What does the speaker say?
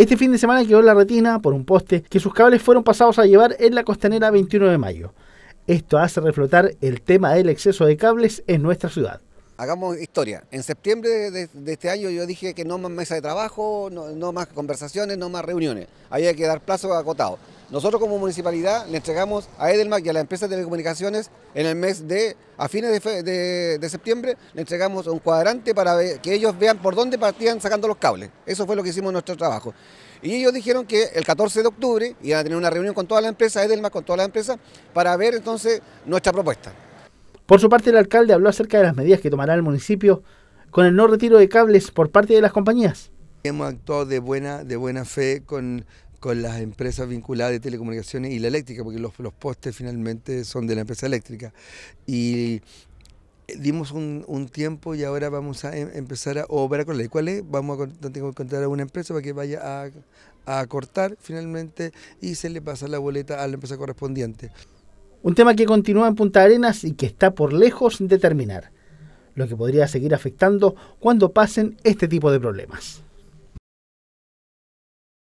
Este fin de semana quedó la retina por un poste que sus cables fueron pasados a llevar en la costanera 21 de mayo. Esto hace reflotar el tema del exceso de cables en nuestra ciudad. Hagamos historia. En septiembre de, este año yo dije que no más mesa de trabajo, no, no más conversaciones, no más reuniones. Había que dar plazo acotado. Nosotros como municipalidad le entregamos a Edelmac y a la empresa de telecomunicaciones en el mes de, a fines de, septiembre, le entregamos un cuadrante para que ellos vean por dónde partían sacando los cables. Eso fue lo que hicimos en nuestro trabajo. Y ellos dijeron que el 14 de octubre iban a tener una reunión con toda la empresa, Edelmac con toda la empresa, para ver entonces nuestra propuesta. Por su parte, el alcalde habló acerca de las medidas que tomará el municipio con el no retiro de cables por parte de las compañías. Hemos actuado de buena, de buena fe con con las empresas vinculadas de telecomunicaciones y la eléctrica, porque los, postes finalmente son de la empresa eléctrica. Y dimos un, tiempo y ahora vamos a em, empezar a operar con la ¿Cuál es, vamos a encontrar a una empresa para que vaya a, a, cortar finalmente y se le pasa la boleta a la empresa correspondiente. Un tema que continúa en Punta Arenas y que está por lejos de terminar, lo que podría seguir afectando cuando pasen este tipo de problemas.